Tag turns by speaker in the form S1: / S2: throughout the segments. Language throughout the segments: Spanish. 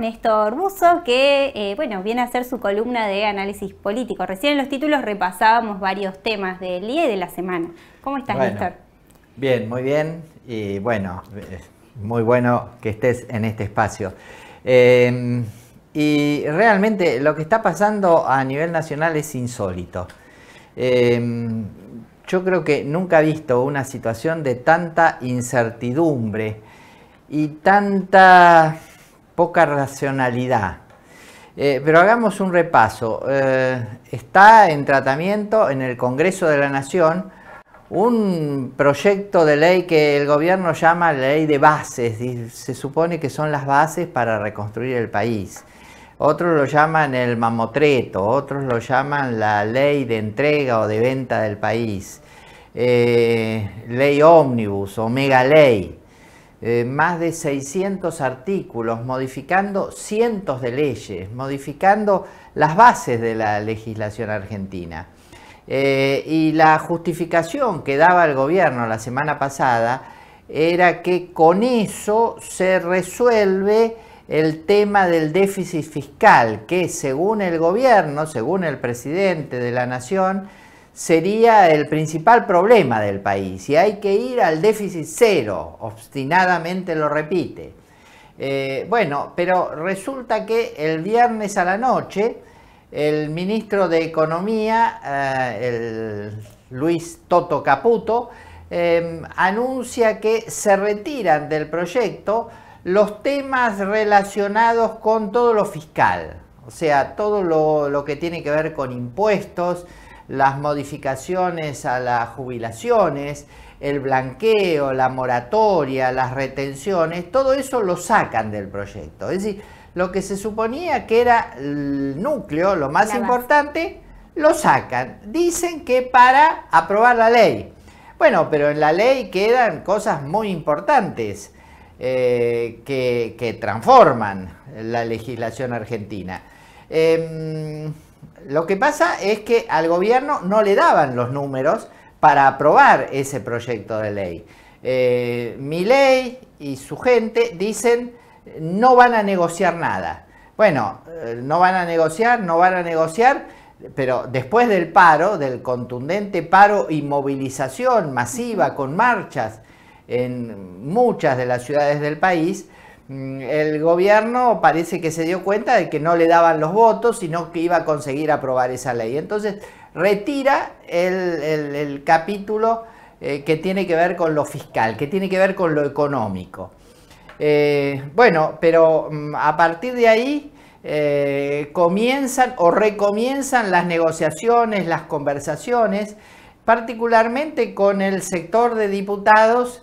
S1: Néstor Buzo, que eh, bueno, viene a hacer su columna de análisis político. Recién en los títulos repasábamos varios temas del día de la semana. ¿Cómo estás, Néstor?
S2: Bien, muy bien. Y bueno, eh, muy bueno que estés en este espacio. Em, y realmente lo que está pasando a nivel nacional es insólito. Em, yo creo que nunca he visto una situación de tanta incertidumbre y tanta poca racionalidad. Eh, pero hagamos un repaso. Eh, está en tratamiento en el Congreso de la Nación un proyecto de ley que el gobierno llama ley de bases. se supone que son las bases para reconstruir el país. Otros lo llaman el mamotreto, otros lo llaman la ley de entrega o de venta del país, eh, ley ómnibus o mega ley. Eh, más de 600 artículos, modificando cientos de leyes, modificando las bases de la legislación argentina. Eh, y la justificación que daba el gobierno la semana pasada era que con eso se resuelve el tema del déficit fiscal, que según el gobierno, según el presidente de la nación, sería el principal problema del país y hay que ir al déficit cero, obstinadamente lo repite. Eh, bueno, pero resulta que el viernes a la noche el ministro de Economía, eh, el Luis Toto Caputo, em, anuncia que se retiran del proyecto los temas relacionados con todo lo fiscal, o sea, todo lo que tiene que ver con impuestos, las modificaciones a las jubilaciones, el blanqueo, la moratoria, las retenciones, todo eso lo sacan del proyecto. Es decir, lo que se suponía que era el núcleo, lo más importante, lo sacan. Dicen que para aprobar la ley. Bueno, pero en la ley quedan cosas muy importantes eh, que, que, transforman la legislación argentina. Em, lo que pasa es que al gobierno no le daban los números para aprobar ese proyecto de ley. Eh, mi ley y su gente dicen no van a negociar nada. Bueno, eh, no van a negociar, no van a negociar, pero después del paro, del contundente paro y movilización masiva con marchas en muchas de las ciudades del país, Mm, el gobierno parece que se dio cuenta de que no le daban los votos, sino que iba a conseguir aprobar esa ley. Entonces retira el, capítulo eh, que tiene que ver con lo fiscal, que tiene que ver con lo económico. Eh, bueno, pero mm, a partir de ahí eh, comienzan o recomienzan las negociaciones, las conversaciones, particularmente con el sector de diputados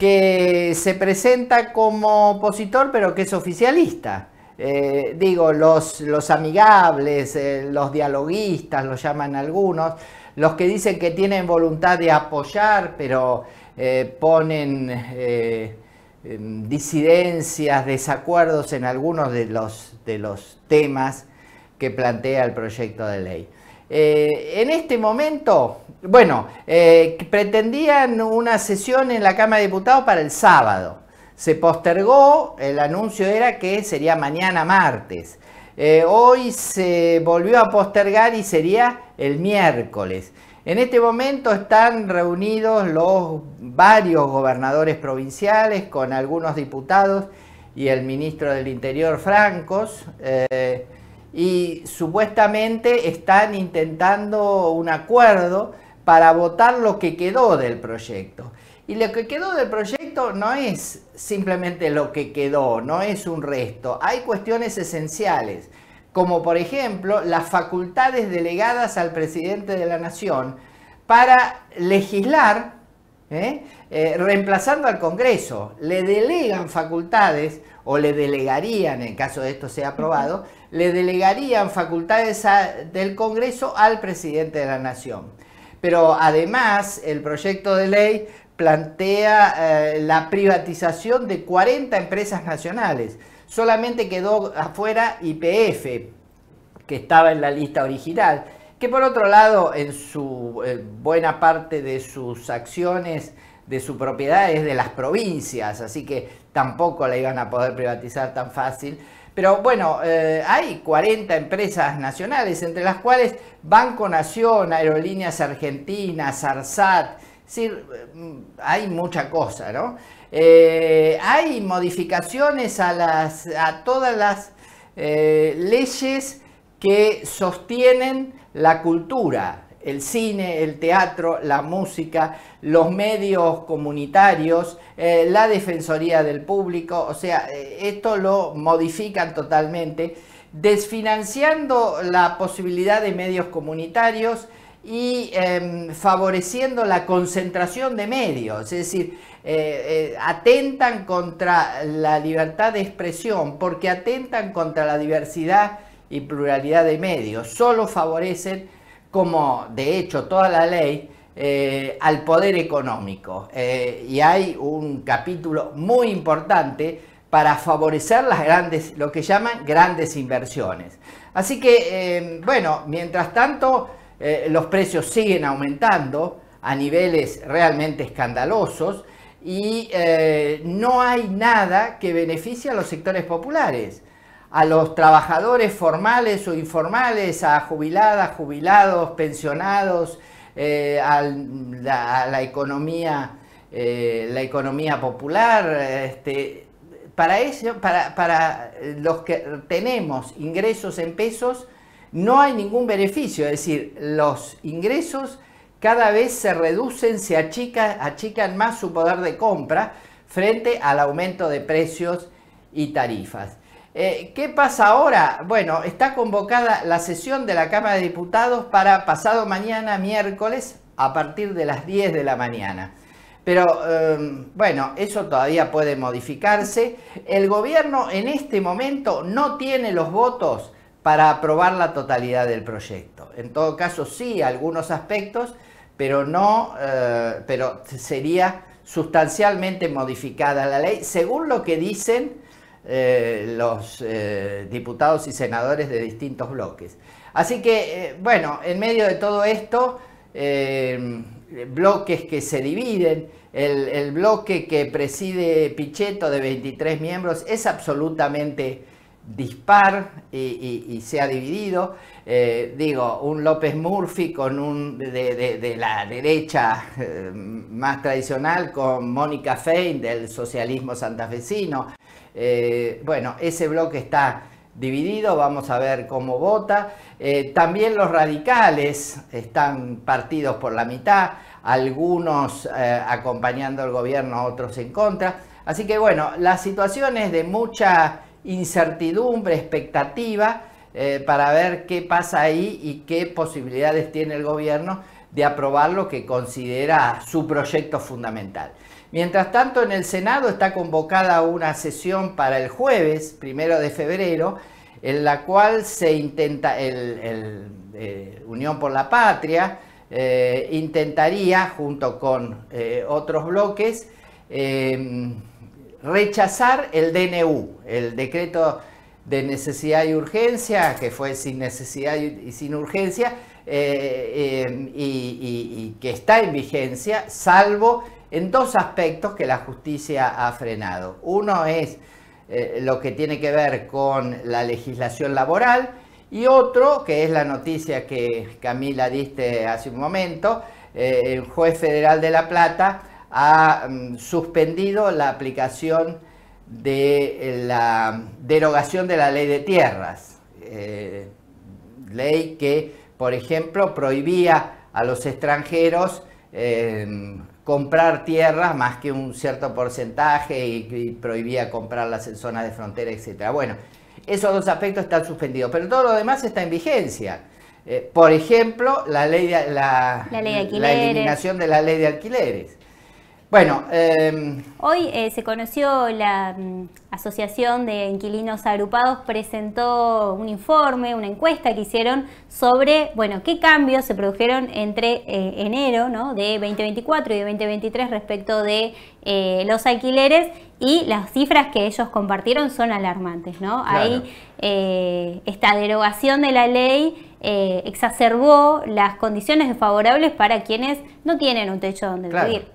S2: que se presenta como opositor pero que es oficialista. Eh, digo, los, amigables, eh, los dialoguistas, los llaman algunos, los que dicen que tienen voluntad de apoyar, pero eh, ponen disidencias, desacuerdos en algunos de los temas que plantea el proyecto de ley. Eh, en este momento, bueno, eh, pretendían una sesión en la Cámara de Diputados para el sábado. Se postergó, el anuncio era que sería mañana martes. Eh, hoy se volvió a postergar y sería el miércoles. En este momento están reunidos los varios gobernadores provinciales con algunos diputados y el ministro del Interior Francos y supuestamente están intentando un acuerdo para votar lo que quedó del proyecto. Y lo que quedó del proyecto no es simplemente lo que quedó, no es un resto. Hay cuestiones esenciales, como por ejemplo las facultades delegadas al presidente de la Nación para legislar ¿eh? Eh, reemplazando al Congreso. Le delegan facultades, o le delegarían, en caso de esto sea aprobado, le delegarían facultades del Congreso al presidente de la Nación. Pero además, el proyecto de ley plantea eh, la privatización de 40 empresas nacionales. Solamente quedó afuera IPF, que estaba en la lista original que por otro lado, en su eh, buena parte de sus acciones, de su propiedad, es de las provincias, así que tampoco la iban a poder privatizar tan fácil. Pero bueno, eh, hay 40 empresas nacionales, entre las cuales Banco Nación, Aerolíneas Argentinas, Arsat, mm, hay mucha cosa, ¿no? Eh, hay modificaciones a, a todas las leyes que sostienen la cultura, el cine, el teatro, la música, los medios comunitarios, eh, la Defensoría del Público, o sea, eh, esto lo modifican totalmente, desfinanciando la posibilidad de medios comunitarios y em, favoreciendo la concentración de medios, es decir, eh, atentan contra la libertad de expresión porque atentan contra la diversidad y pluralidad de medios, solo favorecen, como de hecho toda la ley, eh, al poder económico. Eh, y hay un capítulo muy importante para favorecer las grandes, lo que llaman grandes inversiones. Así que, em, bueno, mientras tanto, eh, los precios siguen aumentando a niveles realmente escandalosos y no hay nada que beneficie a los sectores populares a los trabajadores formales o informales, a jubiladas, jubilados, pensionados, eh, a, la, economía, eh, la economía popular. Este, para, eso, para, los que tenemos ingresos en pesos, no hay ningún beneficio, es decir, los ingresos cada vez se reducen, se achican más su poder de compra frente al aumento de precios y tarifas. Eh, ¿Qué pasa ahora? Bueno, está convocada la sesión de la Cámara de Diputados para pasado mañana, miércoles, a partir de las 10 de la mañana. Pero em, bueno, eso todavía puede modificarse. El gobierno en este momento no tiene los votos para aprobar la totalidad del proyecto. En todo caso, sí, algunos aspectos, pero no, eh, pero sería sustancialmente modificada la ley, según lo que dicen eh, los eh, diputados y senadores de distintos bloques. Así que, eh, bueno, en medio de todo esto, bloques que se dividen, el, bloque que preside Pichetto de 23 miembros es absolutamente dispar y, se ha dividido. digo, un López Murphy con un de, la derecha más tradicional, con Mónica Fein del socialismo santafesino, eh, bueno, ese bloque está dividido, vamos a ver cómo vota. Eh, también los radicales están partidos por la mitad, algunos eh, acompañando al gobierno, otros en contra. Así que bueno, la situación es de mucha incertidumbre, expectativa, para ver qué pasa ahí y qué posibilidades tiene el gobierno de aprobar lo que considera su proyecto fundamental. Mientras tanto, en el Senado está convocada una sesión para el jueves, primero de febrero, en la cual se intenta, el, eh, Unión por la Patria eh, intentaría, junto con eh, otros bloques, rechazar el DNU, el decreto de necesidad y urgencia, que fue sin necesidad y sin urgencia, y, y que está en vigencia, salvo en dos aspectos que la justicia ha frenado. Uno es eh, lo que tiene que ver con la legislación laboral y otro, que es la noticia que Camila diste hace un momento, eh, el juez federal de La Plata ha mm, suspendido la aplicación de eh, la derogación de la ley de tierras, ley que, por ejemplo, prohibía a los extranjeros comprar tierras más que un cierto porcentaje y, prohibía comprarlas en zonas de frontera, etc. Bueno, esos dos aspectos están suspendidos, pero todo lo demás está en vigencia. Eh, por ejemplo, la, ley de, la, la eliminación de la ley de alquileres. Bueno. Em,
S1: Hoy eh, se conoció la mm, Asociación de Inquilinos Agrupados, presentó un informe, una encuesta que hicieron sobre, bueno, qué cambios se produjeron entre eh, enero ¿no? de 2024 y de 2023 respecto de eh, los alquileres y las cifras que ellos compartieron son alarmantes, ¿no? Ahí esta derogación de la ley exacerbó las condiciones desfavorables para quienes no tienen un techo donde vivir.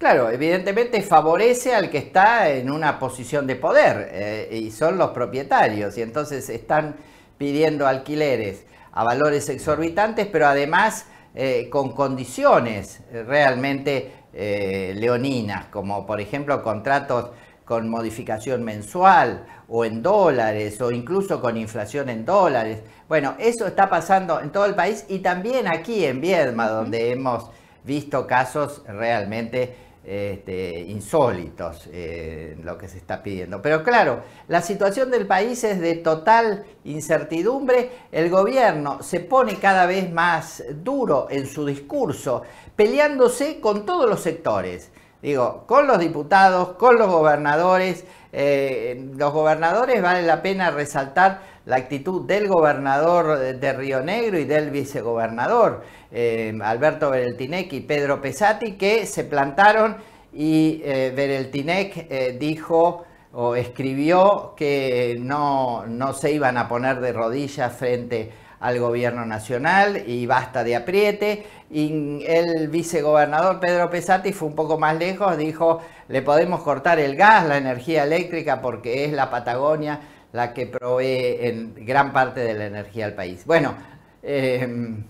S2: Claro, evidentemente favorece al que está en una posición de poder eh, y son los propietarios y entonces están pidiendo alquileres a valores exorbitantes, pero además eh, con condiciones realmente eh, leoninas, como por ejemplo contratos con modificación mensual o en dólares o incluso con inflación en dólares. Bueno, eso está pasando en todo el país y también aquí en Viedma, donde hemos visto casos realmente este, insólitos eh, lo que se está pidiendo. Pero claro, la situación del país es de total incertidumbre. El gobierno se pone cada vez más duro en su discurso, peleándose con todos los sectores. Digo, con los diputados, con los gobernadores, eh, los gobernadores vale la pena resaltar la actitud del gobernador de Río Negro y del vicegobernador, eh, Alberto Bereltinec y Pedro Pesati, que se plantaron y eh, Bereltinec dijo o escribió que no, no se iban a poner de rodillas frente a al gobierno nacional y basta de apriete. Y el vicegobernador Pedro Pesati fue un poco más lejos, dijo, le podemos cortar el gas, la energía eléctrica, porque es la Patagonia la que provee en gran parte de la energía al país. Bueno, em,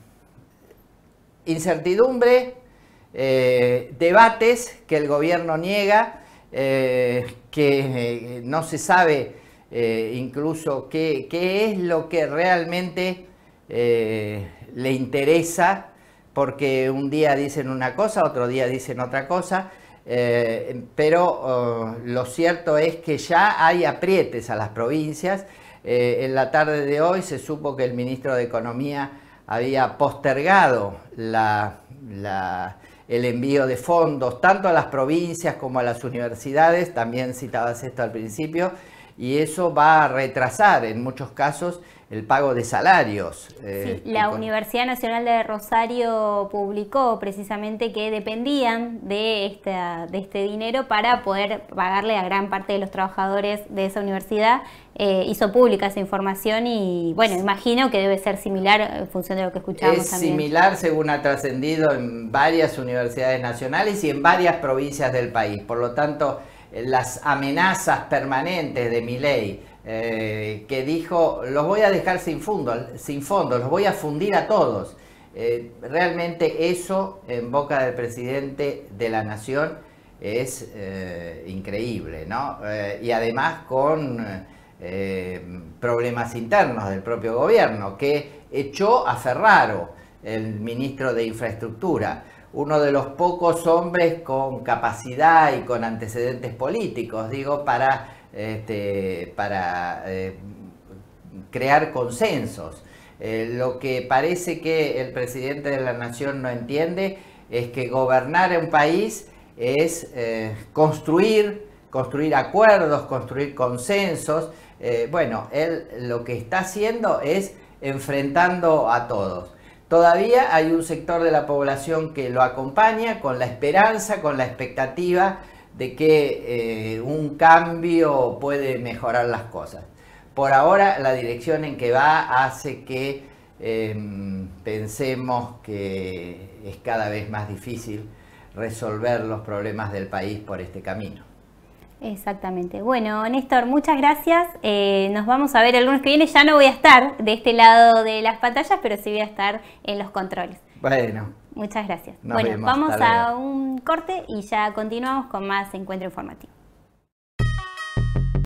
S2: incertidumbre, eh, debates que el gobierno niega, eh, que eh, no se sabe incluso qué, qué es lo que realmente eh, le interesa porque un día dicen una cosa, otro día dicen otra cosa, eh, pero oh, lo cierto es que ya hay aprietes a las provincias. Eh, en la tarde de hoy se supo que el ministro de Economía había postergado el envío de fondos tanto a las provincias como a las universidades, también citabas esto al principio, y eso va a retrasar en muchos casos el pago de salarios. Eh,
S1: la Universidad Nacional de Rosario publicó precisamente que dependían de, de este dinero para poder pagarle a gran parte de los trabajadores de esa universidad. Eh, hizo pública esa información y bueno, imagino que debe ser similar en función de lo que escuchamos. Es similar
S2: según ha trascendido en varias universidades nacionales y en varias provincias del país. Por lo tanto, las amenazas permanentes de mi ley, eh, que dijo, los voy a dejar sin fondo, sin fondo los voy a fundir a todos. Eh, realmente eso en boca del presidente de la nación es eh, increíble, ¿no? y además con problemas internos del propio gobierno, que echó a Ferraro, el ministro de Infraestructura uno de los pocos hombres con capacidad y con antecedentes políticos, digo, para, este, para eh, crear consensos. Eh, lo que parece que el presidente de la nación no entiende es que gobernar un país es eh, construir, construir acuerdos, construir consensos. bueno, él lo que está haciendo es enfrentando a todos. Todavía hay un sector de la población que lo acompaña con la esperanza, con la expectativa de que eh, un cambio puede mejorar las cosas. Por ahora la dirección en que va hace que em, pensemos que es cada vez más difícil resolver los problemas del país por este camino.
S1: Exactamente. Bueno, Néstor, muchas gracias. Eh, nos vamos a ver algunos que viene. Ya no voy a estar de este lado de las pantallas, pero sí voy a estar en los controles. Bueno. Muchas gracias. bueno, vamos a un corte y ya continuamos con más encuentro informativo.